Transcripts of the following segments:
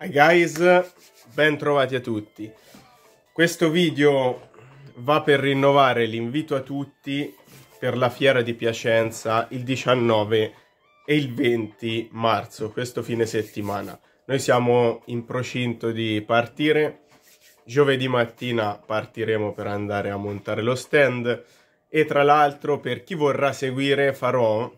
Hi guys, ben trovati a tutti. Questo video va per rinnovare l'invito a tutti per la fiera di Piacenza il 19 e il 20 marzo, questo fine settimana. Noi siamo in procinto di partire, giovedì mattina partiremo per andare a montare lo stand e tra l'altro per chi vorrà seguire farò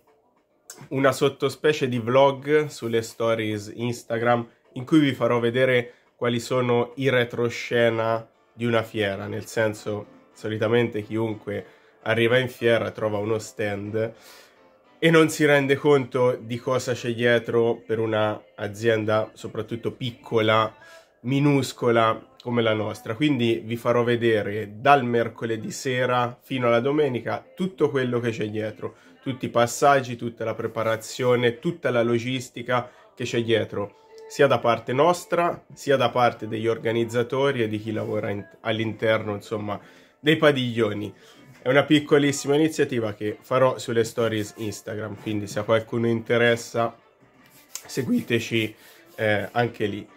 una sottospecie di vlog sulle stories Instagram in cui vi farò vedere quali sono i retroscena di una fiera, nel senso solitamente chiunque arriva in fiera trova uno stand e non si rende conto di cosa c'è dietro per un'azienda soprattutto piccola, minuscola come la nostra. Quindi vi farò vedere dal mercoledì sera fino alla domenica tutto quello che c'è dietro, tutti i passaggi, tutta la preparazione, tutta la logistica che c'è dietro sia da parte nostra, sia da parte degli organizzatori e di chi lavora in, all'interno, insomma, dei padiglioni. È una piccolissima iniziativa che farò sulle stories Instagram, quindi se a qualcuno interessa seguiteci eh, anche lì.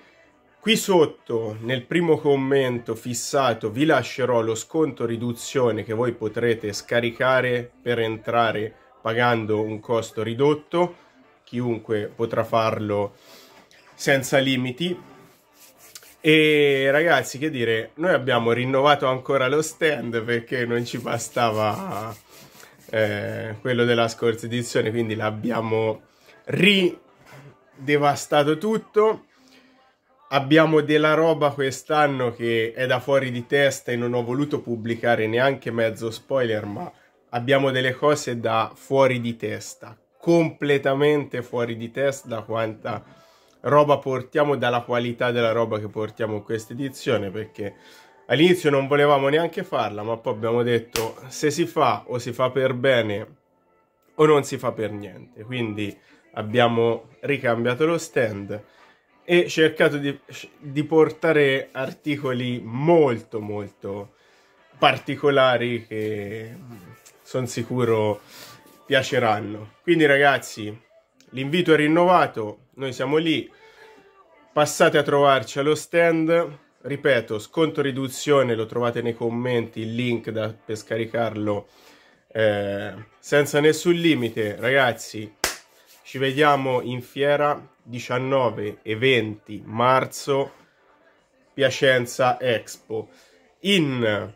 Qui sotto nel primo commento fissato vi lascerò lo sconto riduzione che voi potrete scaricare per entrare pagando un costo ridotto. Chiunque potrà farlo senza limiti. E ragazzi, che dire, noi abbiamo rinnovato ancora lo stand perché non ci bastava eh, quello della scorsa edizione, quindi l'abbiamo ridevastato tutto. Abbiamo della roba quest'anno che è da fuori di testa e non ho voluto pubblicare neanche mezzo spoiler, ma abbiamo delle cose da fuori di testa, completamente fuori di testa da quanta roba portiamo dalla qualità della roba che portiamo in questa edizione perché all'inizio non volevamo neanche farla ma poi abbiamo detto se si fa o si fa per bene o non si fa per niente quindi abbiamo ricambiato lo stand e cercato di, di portare articoli molto molto particolari che sono sicuro piaceranno quindi ragazzi l'invito è rinnovato noi siamo lì, passate a trovarci allo stand, ripeto, sconto riduzione, lo trovate nei commenti, il link da, per scaricarlo eh, senza nessun limite, ragazzi, ci vediamo in fiera 19 e 20 marzo, Piacenza Expo, in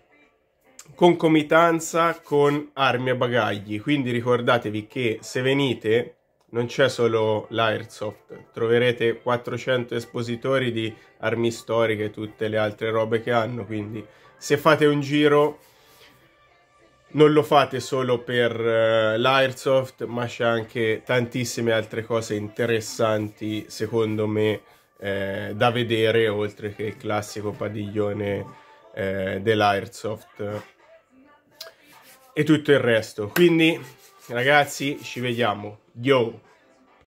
concomitanza con armi e bagagli, quindi ricordatevi che se venite non c'è solo l'airsoft, troverete 400 espositori di armi storiche e tutte le altre robe che hanno, quindi se fate un giro non lo fate solo per uh, l'airsoft, ma c'è anche tantissime altre cose interessanti, secondo me, eh, da vedere, oltre che il classico padiglione eh, dell'airsoft e tutto il resto. Quindi Ragazzi, ci vediamo. Yo!